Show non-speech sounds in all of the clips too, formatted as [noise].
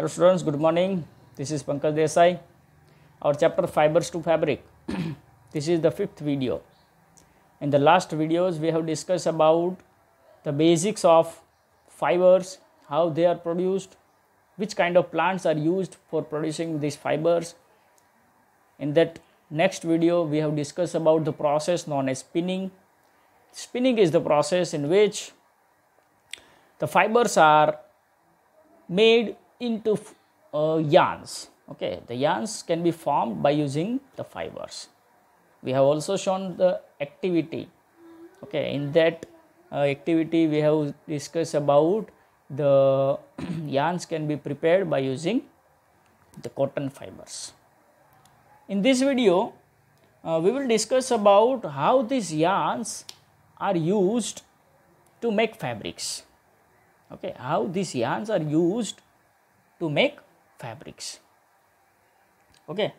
Hello students, good morning. This is Pankaj Desai. Our chapter Fibers to Fabric. [clears throat] this is the fifth video. In the last videos, we have discussed about the basics of fibers, how they are produced, which kind of plants are used for producing these fibers. In that next video, we have discussed about the process known as spinning. Spinning is the process in which the fibers are made into uh, yarns okay the yarns can be formed by using the fibers we have also shown the activity okay in that uh, activity we have discussed about the [clears throat] yarns can be prepared by using the cotton fibers in this video uh, we will discuss about how these yarns are used to make fabrics okay how these yarns are used to make fabrics. Okay.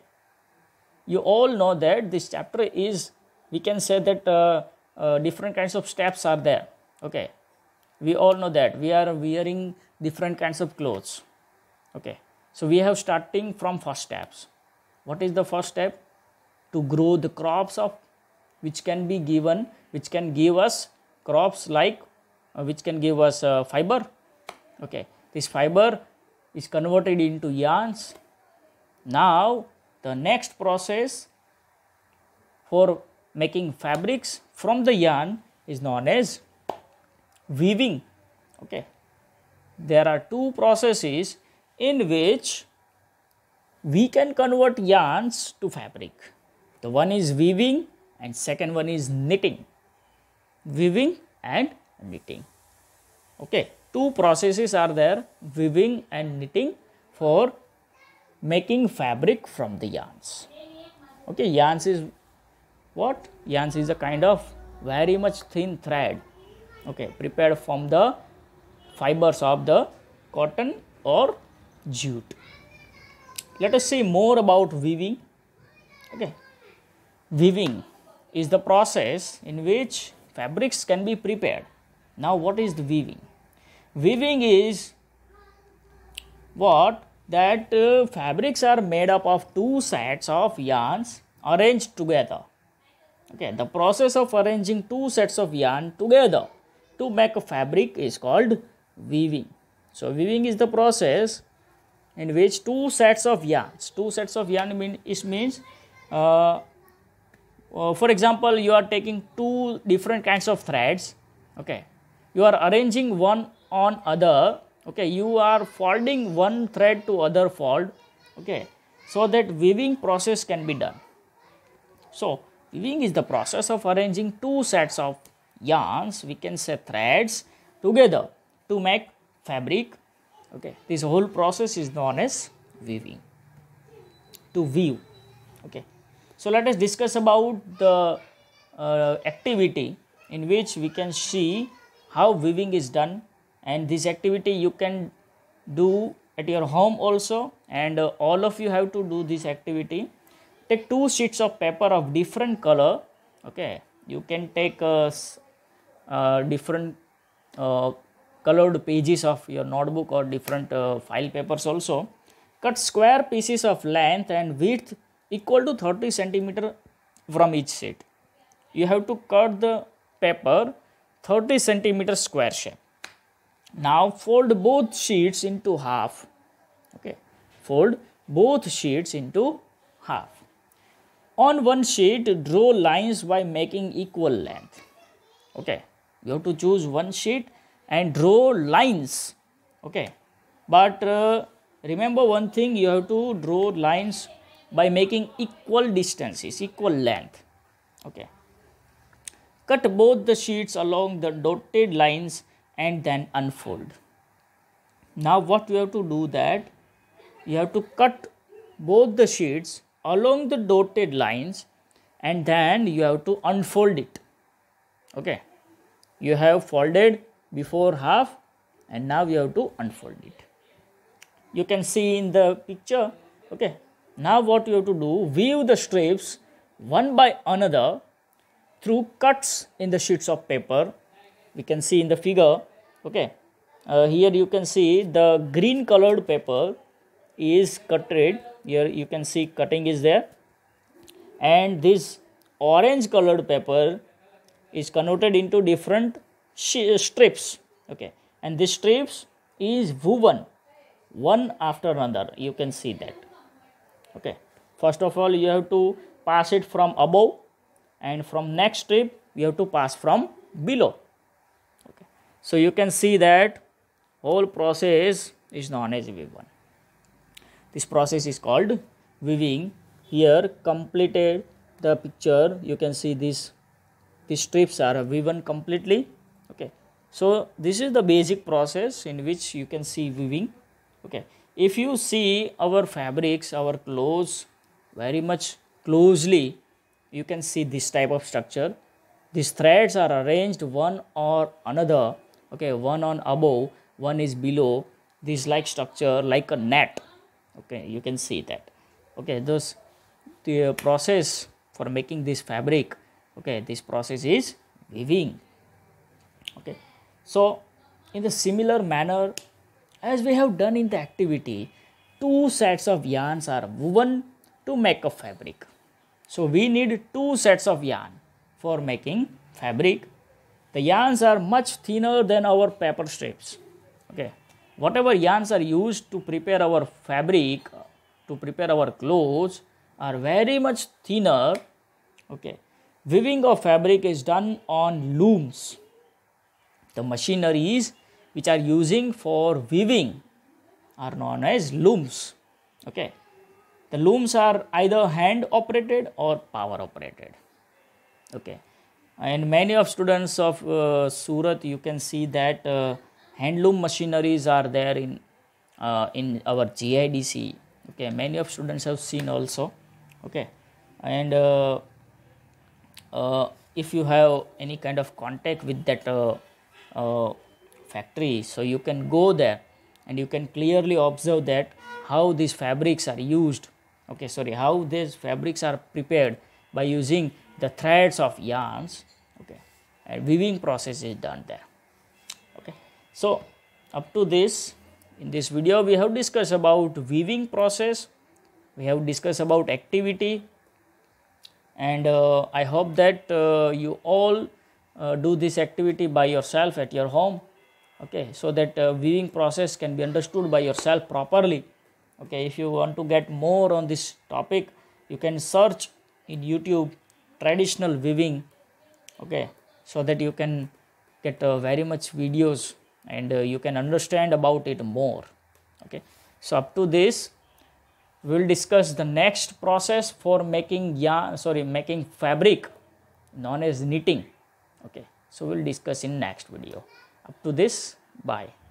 You all know that this chapter is, we can say that uh, uh, different kinds of steps are there. Okay. We all know that we are wearing different kinds of clothes. Okay. So we have starting from first steps. What is the first step? To grow the crops of which can be given, which can give us crops like uh, which can give us uh, fiber okay this fiber is converted into yarns. Now, the next process for making fabrics from the yarn is known as weaving. Okay. There are two processes in which we can convert yarns to fabric. The one is weaving and second one is knitting. Weaving and knitting. Okay two processes are there weaving and knitting for making fabric from the yarns okay yarns is what yarns is a kind of very much thin thread okay prepared from the fibers of the cotton or jute let us see more about weaving okay weaving is the process in which fabrics can be prepared now what is the weaving weaving is what that uh, fabrics are made up of two sets of yarns arranged together okay the process of arranging two sets of yarn together to make a fabric is called weaving so weaving is the process in which two sets of yarns two sets of yarn mean it means uh, uh, for example you are taking two different kinds of threads okay you are arranging one on other okay you are folding one thread to other fold okay so that weaving process can be done so weaving is the process of arranging two sets of yarns we can say threads together to make fabric okay this whole process is known as weaving to weave okay so let us discuss about the uh, activity in which we can see how weaving is done and this activity you can do at your home also and uh, all of you have to do this activity take two sheets of paper of different color okay you can take uh, uh different uh, colored pages of your notebook or different uh, file papers also cut square pieces of length and width equal to 30 centimeter from each sheet you have to cut the paper 30 centimeter square shape now fold both sheets into half. Okay, fold both sheets into half. On one sheet, draw lines by making equal length. Okay, you have to choose one sheet and draw lines. Okay, but uh, remember one thing you have to draw lines by making equal distances, equal length. Okay, cut both the sheets along the dotted lines and then unfold now what you have to do that you have to cut both the sheets along the dotted lines and then you have to unfold it okay you have folded before half and now you have to unfold it you can see in the picture okay now what you have to do weave the strips one by another through cuts in the sheets of paper we can see in the figure okay uh, here you can see the green colored paper is cutted here you can see cutting is there and this orange colored paper is converted into different strips okay and this strips is woven one after another you can see that okay first of all you have to pass it from above and from next strip you have to pass from below so you can see that whole process is known as weave one. This process is called weaving. Here completed the picture. You can see this these strips are woven completely. Okay. So this is the basic process in which you can see weaving. Okay. If you see our fabrics, our clothes very much closely, you can see this type of structure. These threads are arranged one or another okay one on above one is below this like structure like a net okay you can see that okay those the uh, process for making this fabric okay this process is weaving okay so in the similar manner as we have done in the activity two sets of yarns are woven to make a fabric so we need two sets of yarn for making fabric the yarns are much thinner than our paper strips. Okay. Whatever yarns are used to prepare our fabric, to prepare our clothes, are very much thinner. Okay. Weaving of fabric is done on looms, the machineries which are using for weaving are known as looms. Okay. The looms are either hand operated or power operated. Okay and many of students of uh, Surat you can see that uh, handloom machineries are there in uh, in our GIDC okay many of students have seen also okay and uh, uh, if you have any kind of contact with that uh, factory so you can go there and you can clearly observe that how these fabrics are used okay sorry how these fabrics are prepared by using the threads of yarns okay and weaving process is done there okay so up to this in this video we have discussed about weaving process we have discussed about activity and uh, i hope that uh, you all uh, do this activity by yourself at your home okay so that uh, weaving process can be understood by yourself properly okay if you want to get more on this topic you can search in youtube traditional weaving okay so that you can get uh, very much videos and uh, you can understand about it more okay so up to this we'll discuss the next process for making yarn sorry making fabric known as knitting okay so we'll discuss in next video up to this bye